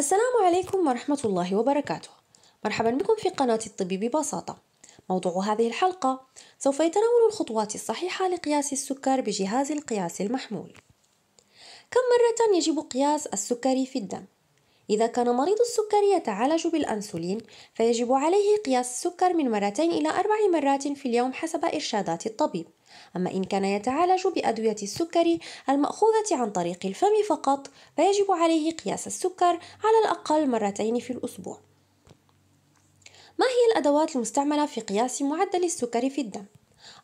السلام عليكم ورحمة الله وبركاته مرحبا بكم في قناة الطب ببساطة موضوع هذه الحلقة سوف يتناول الخطوات الصحيحة لقياس السكر بجهاز القياس المحمول كم مرة يجب قياس السكر في الدم؟ إذا كان مريض السكر يتعالج بالأنسولين فيجب عليه قياس السكر من مرتين إلى أربع مرات في اليوم حسب إرشادات الطبيب أما إن كان يتعالج بأدوية السكر المأخوذة عن طريق الفم فقط فيجب عليه قياس السكر على الأقل مرتين في الأسبوع ما هي الأدوات المستعملة في قياس معدل السكر في الدم؟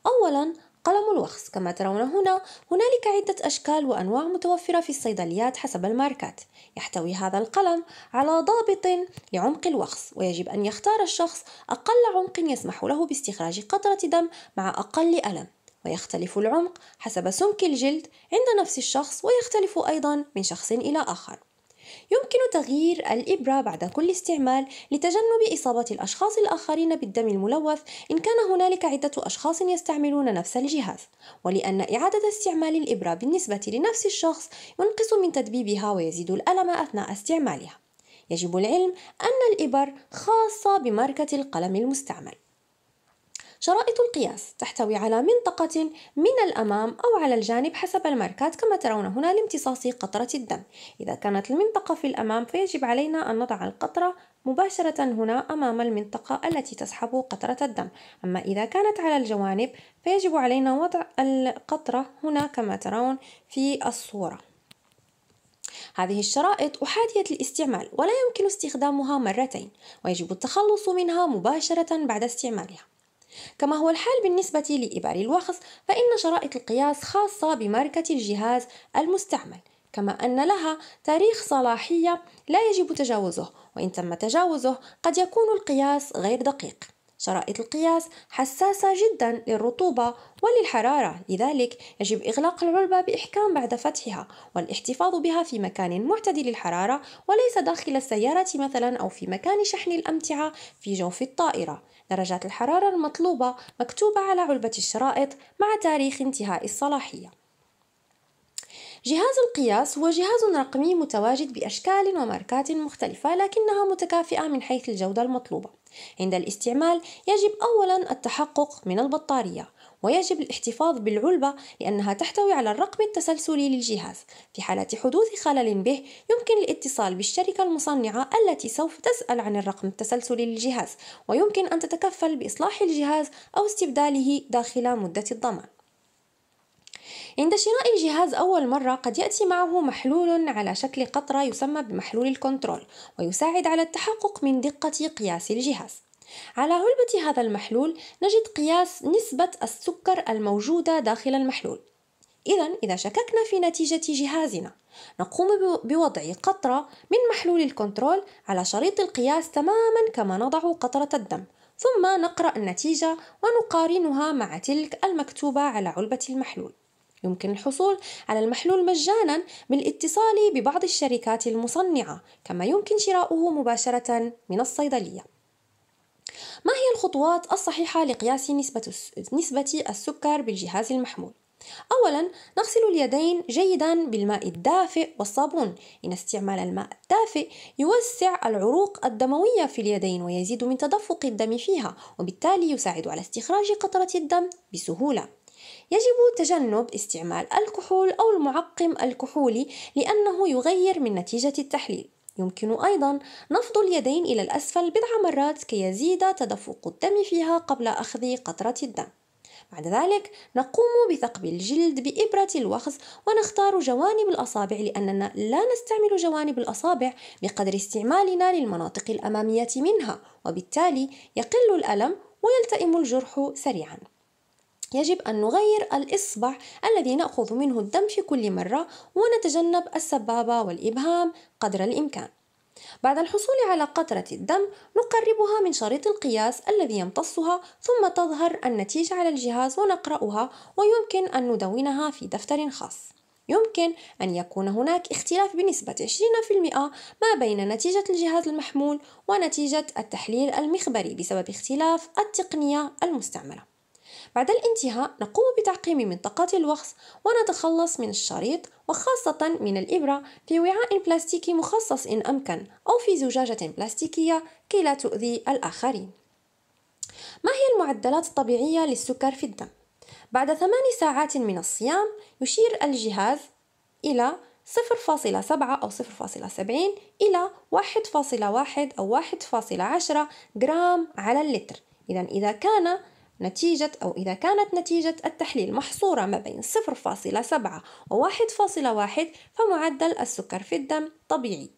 أولا قلم الوخز كما ترون هنا هنالك عدة أشكال وأنواع متوفرة في الصيدليات حسب الماركات يحتوي هذا القلم على ضابط لعمق الوخز ويجب أن يختار الشخص أقل عمق يسمح له باستخراج قطرة دم مع أقل ألم ويختلف العمق حسب سمك الجلد عند نفس الشخص ويختلف أيضا من شخص إلى آخر يمكن تغيير الإبرة بعد كل استعمال لتجنب إصابة الأشخاص الآخرين بالدم الملوث إن كان هنالك عدة أشخاص يستعملون نفس الجهاز ولأن إعادة استعمال الإبرة بالنسبة لنفس الشخص ينقص من تدبيبها ويزيد الألم أثناء استعمالها يجب العلم أن الإبر خاصة بماركة القلم المستعمل شرائط القياس تحتوي على منطقة من الأمام أو على الجانب حسب الماركات كما ترون هنا لامتصاص قطرة الدم إذا كانت المنطقة في الأمام فيجب علينا أن نضع القطرة مباشرة هنا أمام المنطقة التي تسحب قطرة الدم أما إذا كانت على الجوانب فيجب علينا وضع القطرة هنا كما ترون في الصورة هذه الشرائط أحادية الاستعمال ولا يمكن استخدامها مرتين ويجب التخلص منها مباشرة بعد استعمالها كما هو الحال بالنسبة لإبر الوخز فإن شرائط القياس خاصة بماركة الجهاز المستعمل كما أن لها تاريخ صلاحية لا يجب تجاوزه وإن تم تجاوزه قد يكون القياس غير دقيق شرائط القياس حساسة جدا للرطوبة وللحرارة لذلك يجب إغلاق العلبة بإحكام بعد فتحها والاحتفاظ بها في مكان معتدل الحرارة وليس داخل السيارة مثلا أو في مكان شحن الأمتعة في جوف الطائرة درجات الحرارة المطلوبة مكتوبة على علبة الشرائط مع تاريخ انتهاء الصلاحية جهاز القياس هو جهاز رقمي متواجد بأشكال وماركات مختلفة لكنها متكافئة من حيث الجودة المطلوبة عند الاستعمال يجب أولا التحقق من البطارية ويجب الاحتفاظ بالعلبة لأنها تحتوي على الرقم التسلسلي للجهاز في حالة حدوث خلل به يمكن الاتصال بالشركة المصنعة التي سوف تسأل عن الرقم التسلسلي للجهاز ويمكن أن تتكفل بإصلاح الجهاز أو استبداله داخل مدة الضمان عند شراء الجهاز أول مرة قد يأتي معه محلول على شكل قطرة يسمى بمحلول الكنترول ويساعد على التحقق من دقة قياس الجهاز على علبة هذا المحلول نجد قياس نسبة السكر الموجودة داخل المحلول إذا إذا شككنا في نتيجة جهازنا نقوم بوضع قطرة من محلول الكنترول على شريط القياس تماما كما نضع قطرة الدم ثم نقرأ النتيجة ونقارنها مع تلك المكتوبة على علبة المحلول يمكن الحصول على المحلول مجانا بالاتصال ببعض الشركات المصنعة كما يمكن شراؤه مباشرة من الصيدلية ما هي الخطوات الصحيحة لقياس نسبة, نسبة السكر بالجهاز المحمول؟ أولا نغسل اليدين جيدا بالماء الدافئ والصابون إن استعمال الماء الدافئ يوسع العروق الدموية في اليدين ويزيد من تدفق الدم فيها وبالتالي يساعد على استخراج قطرة الدم بسهولة يجب تجنب استعمال الكحول أو المعقم الكحولي لأنه يغير من نتيجة التحليل يمكن أيضا نفض اليدين إلى الأسفل بضع مرات كي يزيد تدفق الدم فيها قبل أخذ قطرة الدم بعد ذلك نقوم بثقب الجلد بإبرة الوخز ونختار جوانب الأصابع لأننا لا نستعمل جوانب الأصابع بقدر استعمالنا للمناطق الأمامية منها وبالتالي يقل الألم ويلتئم الجرح سريعاً يجب أن نغير الإصبع الذي نأخذ منه الدم في كل مرة ونتجنب السبابة والإبهام قدر الإمكان بعد الحصول على قطرة الدم نقربها من شريط القياس الذي يمتصها ثم تظهر النتيجة على الجهاز ونقرأها ويمكن أن ندونها في دفتر خاص يمكن أن يكون هناك اختلاف بنسبة 20% ما بين نتيجة الجهاز المحمول ونتيجة التحليل المخبري بسبب اختلاف التقنية المستعملة بعد الانتهاء نقوم بتعقيم منطقة الوخز ونتخلص من الشريط وخاصة من الإبرة في وعاء بلاستيكي مخصص إن أمكن أو في زجاجة بلاستيكية كي لا تؤذي الآخرين ما هي المعدلات الطبيعية للسكر في الدم؟ بعد ثمان ساعات من الصيام يشير الجهاز إلى 0.7 أو 0.70 إلى 1.1 أو 1.10 جرام على اللتر إذا إذا كان نتيجة أو إذا كانت نتيجة التحليل محصورة ما بين 0.7 و 1.1 فمعدل السكر في الدم طبيعي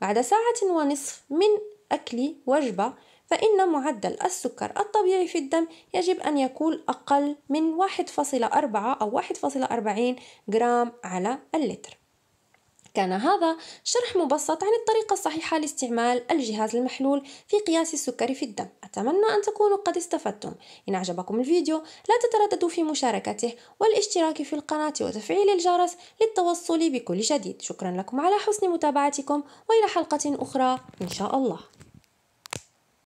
بعد ساعة ونصف من أكل وجبة فإن معدل السكر الطبيعي في الدم يجب أن يكون أقل من 1.4 أو 1.40 جرام على اللتر كان هذا شرح مبسط عن الطريقة الصحيحة لاستعمال الجهاز المحلول في قياس السكري في الدم أتمنى أن تكونوا قد استفدتم إن أعجبكم الفيديو لا تترددوا في مشاركته والاشتراك في القناة وتفعيل الجرس للتوصل بكل جديد شكرا لكم على حسن متابعتكم وإلى حلقة أخرى إن شاء الله